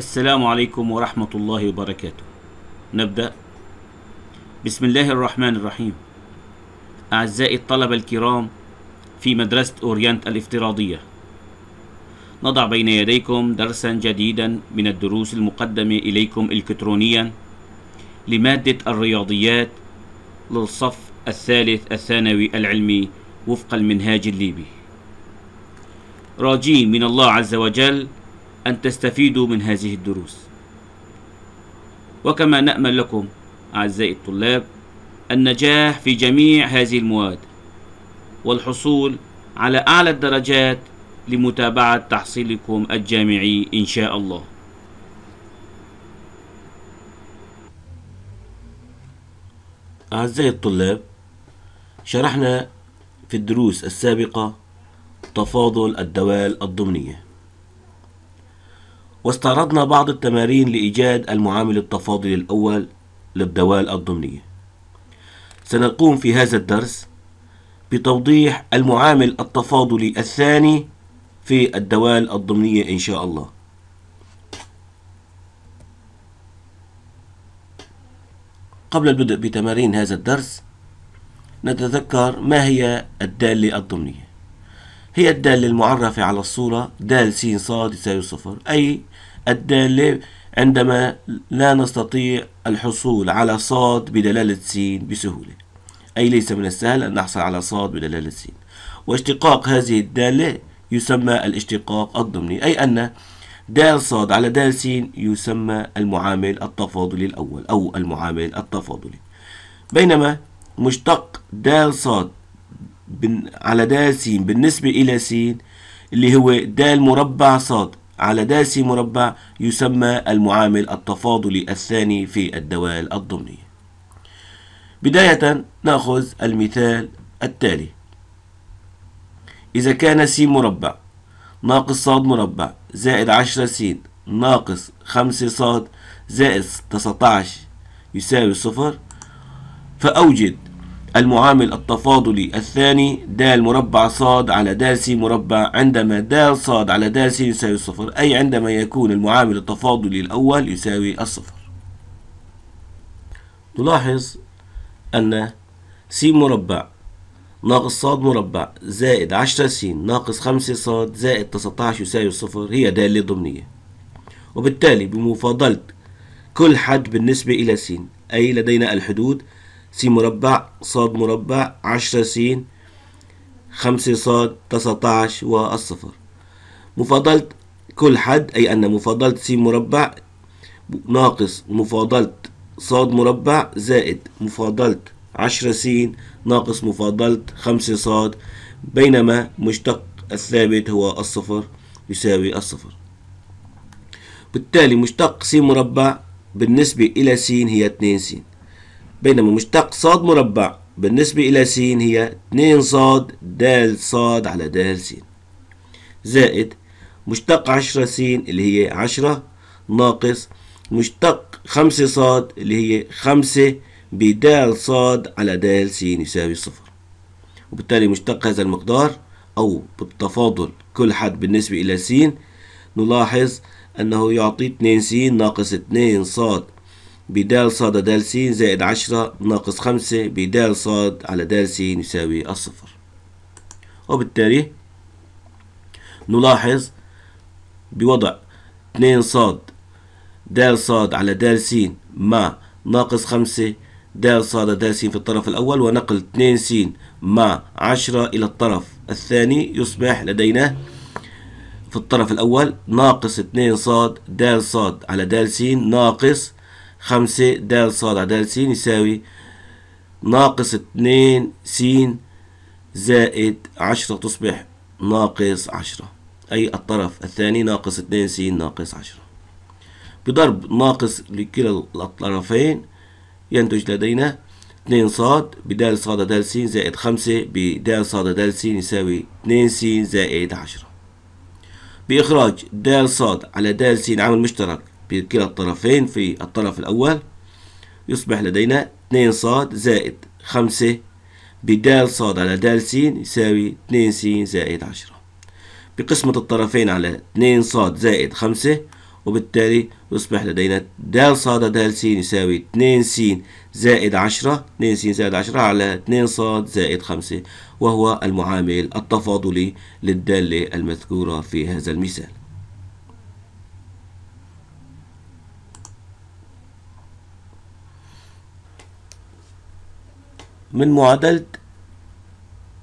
السلام عليكم ورحمة الله وبركاته نبدأ بسم الله الرحمن الرحيم أعزائي الطلبة الكرام في مدرسة أورينت الافتراضية نضع بين يديكم درسا جديدا من الدروس المقدمة إليكم إلكترونيا لمادة الرياضيات للصف الثالث الثانوي العلمي وفق المنهاج الليبي راجين من الله عز وجل أن تستفيدوا من هذه الدروس وكما نأمل لكم أعزائي الطلاب النجاح في جميع هذه المواد والحصول على أعلى الدرجات لمتابعة تحصيلكم الجامعي إن شاء الله أعزائي الطلاب شرحنا في الدروس السابقة تفاضل الدوال الضمنيه واستعرضنا بعض التمارين لإيجاد المعامل التفاضلي الأول للدوال الضمنية سنقوم في هذا الدرس بتوضيح المعامل التفاضلي الثاني في الدوال الضمنية إن شاء الله قبل البدء بتمارين هذا الدرس نتذكر ما هي الدالة الضمنية هي الدالة المعرفة على الصورة دال س ص يساوي صفر أي الدالة عندما لا نستطيع الحصول على ص بدلالة س بسهولة أي ليس من السهل أن نحصل على ص بدلالة س واشتقاق هذه الدالة يسمى الاشتقاق الضمني أي أن دال ص على دال س يسمى المعامل التفاضلي الأول أو المعامل التفاضلي بينما مشتق دال ص على د س بالنسبة إلى س اللي هو د مربع ص على د س مربع يسمى المعامل التفاضلي الثاني في الدوال الضمنيه بداية نأخذ المثال التالي إذا كان س مربع ناقص ص مربع زائد 10 س ناقص 5 ص زائد 19 يساوي صفر فأوجد المعامل التفاضلي الثاني د مربع صاد على د س مربع عندما د صاد على د س يساوي الصفر أي عندما يكون المعامل التفاضلي الأول يساوي الصفر نلاحظ أن س مربع ناقص صاد مربع زائد عشرة س ناقص خمسة صاد زائد تسعتاش يساوي الصفر هي دالة ضمنية وبالتالي بمفاضلة كل حد بالنسبة إلى س أي لدينا الحدود س مربع ص مربع عشرة س خمسة ص 19 والصفر مفاضلة كل حد أي أن مفاضلة س مربع ناقص مفاضلة ص مربع زائد مفاضلة عشرة س ناقص مفاضلة خمسة ص بينما مشتق الثابت هو الصفر يساوي الصفر بالتالي مشتق س مربع بالنسبة إلى س هي 2 س بينما مشتق ص مربع بالنسبة إلى س هي 2 ص د ص على د س زائد مشتق 10 س اللي هي 10 ناقص مشتق 5 ص اللي هي 5 ب د ص على د س يساوي صفر وبالتالي مشتق هذا المقدار أو بالتفاضل كل حد بالنسبة إلى س نلاحظ أنه يعطي 2 س ناقص 2 ص بدال صاد دال س زائد عشرة ناقص خمسة بدال صاد على دال س يساوي الصفر وبالتالي نلاحظ بوضع اثنين صاد دال صاد على دال س مع ناقص خمسة دال صاد دال س في الطرف الأول ونقل اثنين س مع عشرة إلى الطرف الثاني يصبح لدينا في الطرف الأول ناقص اثنين صاد دال صاد على دال س ناقص خمسة د ص د س يساوي ناقص اتنين س زائد عشرة تصبح ناقص عشرة أي الطرف الثاني ناقص اتنين س ناقص عشرة بضرب ناقص لكلا الطرفين ينتج لدينا اتنين صاد بدال صاد دال س زائد خمسة بدال صاد دال س يساوي اتنين س زائد عشرة بإخراج د ص على د س عامل مشترك بكلا الطرفين في الطرف الأول يصبح لدينا 2 ص زائد 5 بدال ص على دال س يساوي 2 س زائد 10 بقسمة الطرفين على 2 ص زائد 5 وبالتالي يصبح لدينا د ص د س يساوي 2 س زائد 10 2 س زائد 10 على 2 ص زائد 5 وهو المعامل التفاضلي للدالة المذكورة في هذا المثال من معادلة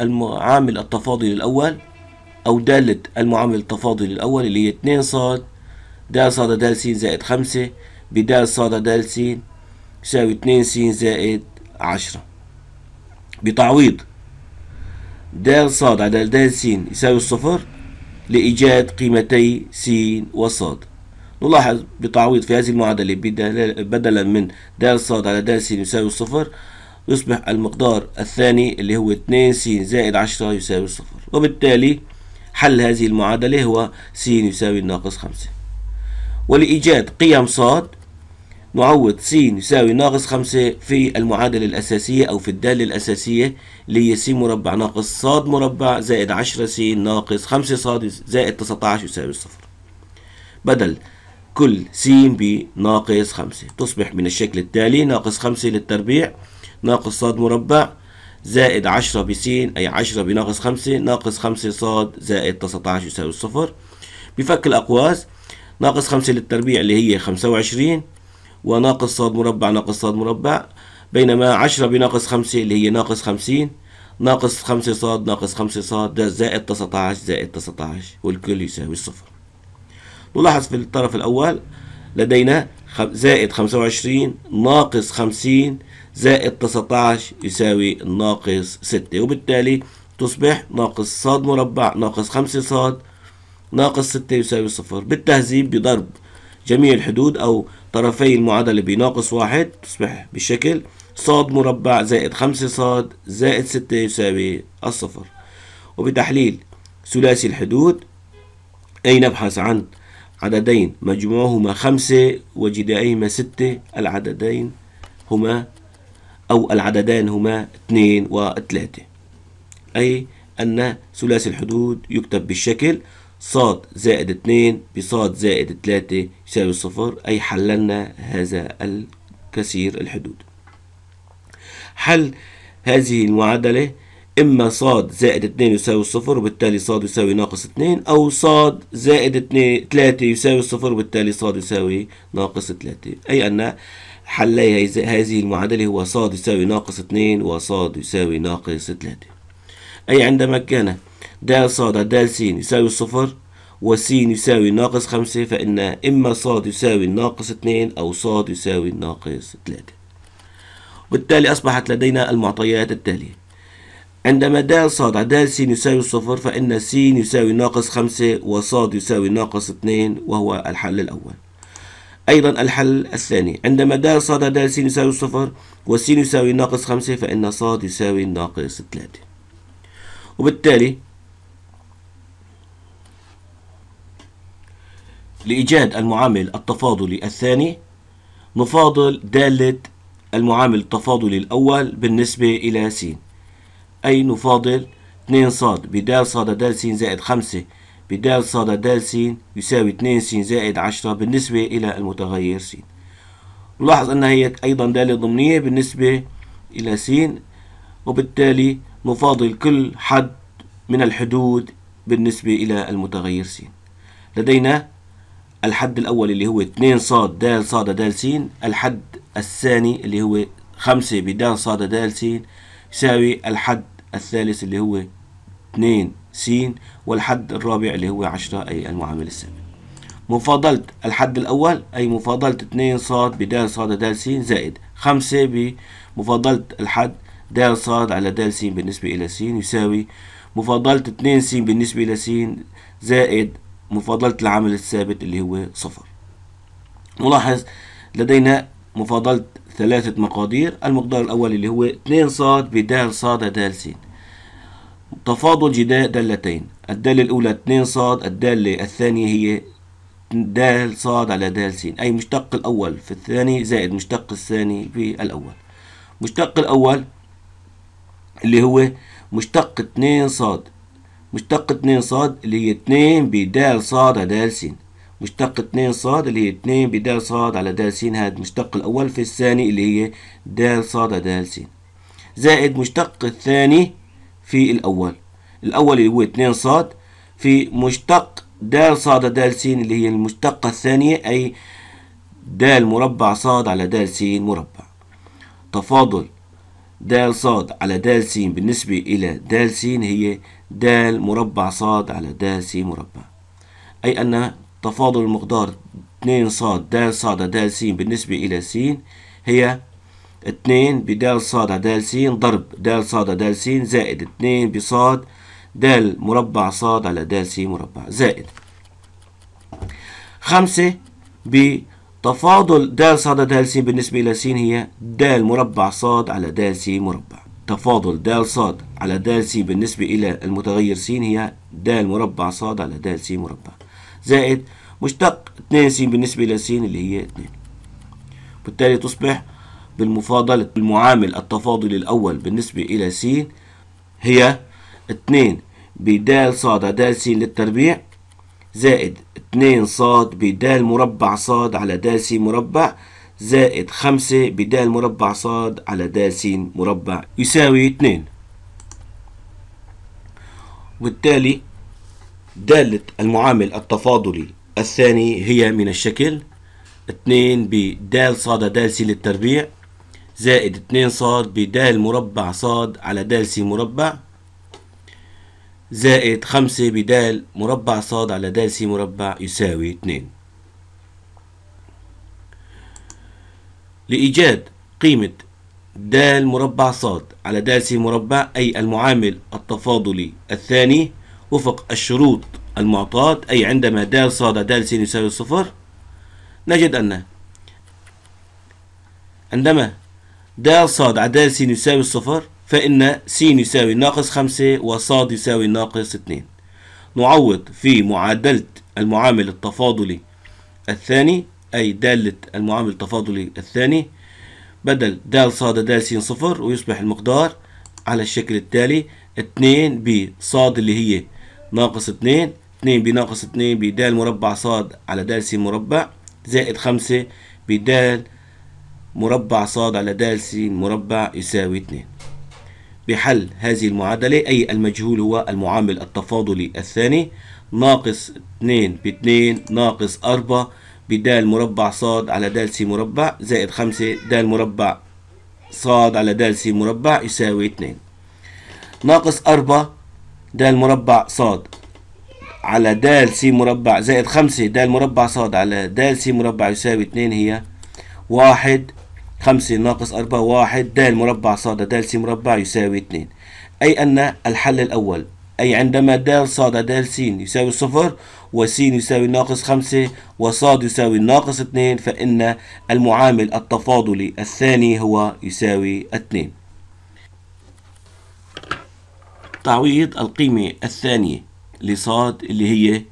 المعامل التفاضلي الأول أو دالة المعامل التفاضلي الأول اللي هي 2 ص د ص د س زائد 5 بدال ص د س يساوي 2 س زائد 10 بتعويض د ص على د س يساوي الصفر لإيجاد قيمتي س وصاد نلاحظ بتعويض في هذه المعادلة بدلا من د ص على د س يساوي الصفر يصبح المقدار الثاني اللي هو 2 س زائد 10 يساوي صفر وبالتالي حل هذه المعادلة هو س يساوي ناقص 5 ولإيجاد قيم ص نعوض س يساوي ناقص 5 في المعادلة الأساسية أو في الدالة الأساسية اللي هي س مربع ناقص ص مربع زائد 10 س ناقص 5 ص زائد 19 يساوي صفر بدل كل س ب ناقص 5 تصبح من الشكل التالي ناقص 5 للتربيع ناقص ص مربع زائد 10 ب س أي 10 بناقص 5 ناقص 5 ص زائد 19 يساوي الصفر بفك الأقواس ناقص 5 للتربيع اللي هي 25 وناقص ص مربع ناقص ص مربع بينما 10 بناقص 5 اللي هي ناقص 50 ناقص 5 ص ناقص 5 ص ده زائد 19 زائد 19 والكل يساوي الصفر نلاحظ في الطرف الأول لدينا زائد 25 ناقص 50 زائد 19 يساوي ناقص 6 وبالتالي تصبح ناقص ص مربع ناقص 5 ص ناقص 6 يساوي 0 بالتهذيب بضرب جميع الحدود أو طرفي المعادلة بناقص 1 تصبح بالشكل ص مربع زائد 5 ص زائد 6 يساوي الصفر وبتحليل ثلاثي الحدود أي نبحث عن عددين مجموعهما خمسة وجدائهما ستة العددين هما أو العددان هما اثنين وثلاثة أي أن ثلاثي الحدود يكتب بالشكل صاد زائد اثنين بصاد زائد ثلاثة يساوي صفر أي حللنا هذا الكثير الحدود حل هذه المعادلة إما صاد زائد 2 يساوي الصفر وبالتالي صاد يساوي ناقص 2 أو صاد زائد 2 3 يساوي الصفر وبالتالي صاد يساوي ناقص 3 أي أن حلي هذه المعادلة هو صاد يساوي ناقص 2 وصاد يساوي ناقص 3 أي عندما كان د صاد د س يساوي الصفر وس يساوي ناقص 5 فإن إما صاد يساوي ناقص 2 أو صاد يساوي ناقص 3 وبالتالي أصبحت لدينا المعطيات التالية عندما د صاد د س يساوي صفر فإن س يساوي ناقص خمسة وص يساوي ناقص اثنين وهو الحل الأول أيضا الحل الثاني عندما د صاد د س يساوي صفر وس يساوي ناقص خمسة فإن ص يساوي ناقص ثلاثة وبالتالي لإيجاد المعامل التفاضلي الثاني نفاضل دالة المعامل التفاضلي الأول بالنسبة إلى س أي نفاضل 2 صاد بدال ص د س زائد 5 بدال ص د س يساوي 2 س زائد 10 بالنسبة إلى المتغير س نلاحظ أنها هي أيضا دالة ضمنية بالنسبة إلى س وبالتالي نفاضل كل حد من الحدود بالنسبة إلى المتغير س لدينا الحد الأول اللي هو 2 ص د ص د س الحد الثاني اللي هو 5 بدال ص د س يساوي الحد الثالث اللي هو 2 س والحد الرابع اللي هو 10 أي المعامل الثابت مفاضلة الحد الأول أي مفاضلة 2 ص بد ص د س زائد 5 بمفاضلة الحد د ص على د س بالنسبة إلى س يساوي مفاضلة 2 س بالنسبة إلى س زائد مفاضلة العامل الثابت اللي هو صفر نلاحظ لدينا مفاضلة ثلاثة مقادير المقدار الأول اللي هو 2 ص ب د ص د س تفاضل جداء دالتين الدالة الأولى 2 ص الدالة الثانية هي د ص على د س أي مشتق الأول في الثاني زائد مشتق الثاني في الأول مشتق الأول اللي هو مشتق 2 ص مشتق 2 ص اللي هي 2 ب د ص د س مشتق اثنين صاد اللي هي اثنين بدال صاد على دال س هذا المشتق الأول في الثاني اللي هي دال صاد على دال س زائد مشتق الثاني في الأول الأول اللي هو اثنين صاد في مشتق دال صاد دال س اللي هي المشتقة الثانية أي دال مربع صاد على دال س مربع تفاضل دال صاد على دال س بالنسبة إلى دال س هي دال مربع صاد على دال س مربع أي أن تفاضل المقدار 2 ص د ص د س بالنسبة إلى س هي 2 بدال ص د س ضرب د ص د س زائد 2 بص د مربع ص على د س مربع زائد 5 بتفاضل د ص د س بالنسبة إلى س هي د مربع ص على د س مربع تفاضل د ص على د س بالنسبة إلى المتغير س هي د مربع ص على د س مربع زائد مشتق 2 س بالنسبة إلى س اللي هي 2 بالتالي تصبح بالمفاضلة المعامل التفاضلي الأول بالنسبة إلى س هي 2 بدال ص دال س للتربيع زائد 2 صاد بدال مربع ص على دال س مربع زائد 5 بدال مربع ص على دال س مربع يساوي 2 وبالتالي دالة المعامل التفاضلي الثاني هي من الشكل 2 ب د ص د س للتربيع زائد 2 ص ب د مربع ص على د س مربع زائد 5 ب د مربع ص على د س مربع يساوي 2 لإيجاد قيمة د مربع ص على د س مربع أي المعامل التفاضلي الثاني وفق الشروط المعطاة أي عندما د صاد د س يساوي صفر نجد أن عندما د صاد د س يساوي صفر فإن س يساوي ناقص خمسة وصاد يساوي ناقص اتنين نعوض في معادلة المعامل التفاضلي الثاني أي دالة المعامل التفاضلي الثاني بدل د صاد د س صفر ويصبح المقدار على الشكل التالي اتنين ب صاد اللي هي ناقص اتنين اتنين بناقص اتنين بدال مربع ص على دال س مربع زائد خمسة بدال مربع ص على دال س مربع يساوي اتنين بحل هذه المعادلة أي المجهول هو المعامل التفاضلي الثاني ناقص اتنين باتنين ناقص أربعة بدال مربع ص على دال س مربع زائد خمسة دال مربع ص على دال س مربع يساوي اتنين ناقص أربعة د مربع ص على د س مربع زائد خمسة د مربع ص على د س مربع يساوي اتنين هي واحد خمسة ناقص أربعة واحد د مربع ص د س مربع يساوي اتنين أي أن الحل الأول أي عندما د ص د س يساوي صفر و س يساوي ناقص خمسة و ص يساوي ناقص اتنين فإن المعامل التفاضلي الثاني هو يساوي اتنين تعويض القيمة الثانية لصاد اللي هي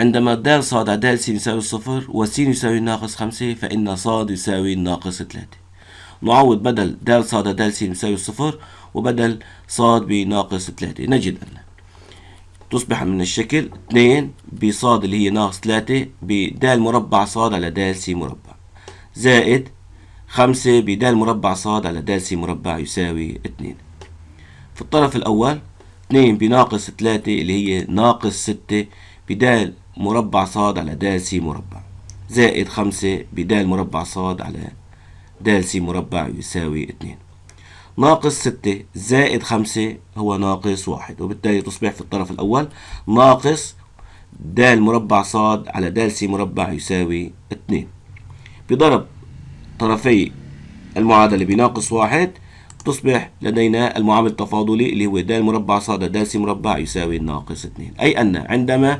عندما د صاد على دال س يساوي صفر وسين يساوي ناقص خمسة فإن صاد يساوي ناقص ثلاثة نعوض بدل د صاد على دال س يساوي صفر وبدل صاد بناقص ثلاثة نجد أن تصبح من الشكل اثنين بصاد اللي هي ناقص ثلاثة بدال مربع صاد على دال س مربع زائد خمسة بدال مربع صاد على دال س مربع يساوي اثنين في الطرف الأول 2 بناقص 3 اللي هي ناقص 6 بدال مربع صاد على دال سي مربع زائد 5 بدال مربع صاد على دال سي مربع يساوي 2 ناقص 6 زائد 5 هو ناقص 1 وبالتالي تصبح في الطرف الأول ناقص دال مربع صاد على دال س مربع يساوي 2 بضرب طرفي المعادلة بناقص واحد تصبح لدينا المعامل التفاضلي اللي هو د مربع ص د س مربع يساوي ناقص 2 أي أن عندما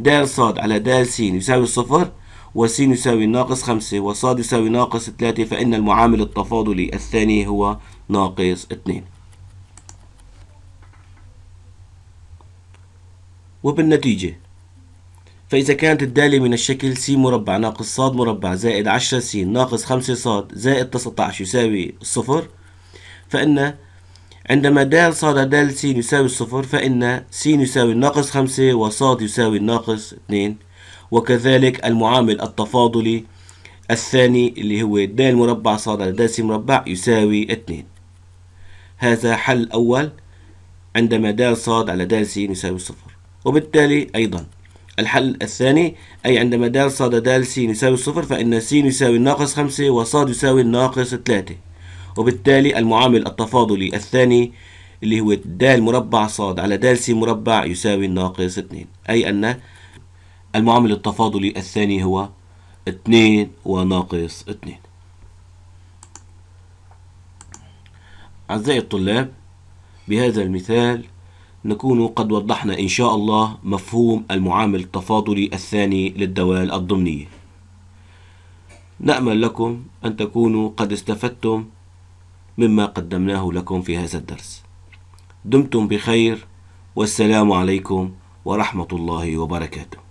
د ص على د س يساوي الصفر وس يساوي ناقص 5 وصاد يساوي ناقص 3 فإن المعامل التفاضلي الثاني هو ناقص 2 وبالنتيجة فإذا كانت الدالة من الشكل س مربع ناقص ص مربع زائد 10 س ناقص 5 ص زائد 19 يساوي 0 فإن عندما د صاد د س يساوي الصفر فإن س يساوي ناقص خمسة وصاد يساوي ناقص اتنين وكذلك المعامل التفاضلي الثاني اللي هو د مربع صاد د س مربع يساوي اتنين هذا حل أول عندما د صاد على د س يساوي الصفر وبالتالي أيضا الحل الثاني أي عندما د صاد د س يساوي الصفر فإن س يساوي ناقص خمسة وصاد يساوي ناقص ثلاثة وبالتالي المعامل التفاضلي الثاني اللي هو د مربع ص على د س مربع يساوي ناقص 2 أي أن المعامل التفاضلي الثاني هو 2 وناقص 2 أعزائي الطلاب بهذا المثال نكون قد وضحنا إن شاء الله مفهوم المعامل التفاضلي الثاني للدوال الضمنية نأمل لكم أن تكونوا قد استفدتم مما قدمناه لكم في هذا الدرس دمتم بخير والسلام عليكم ورحمة الله وبركاته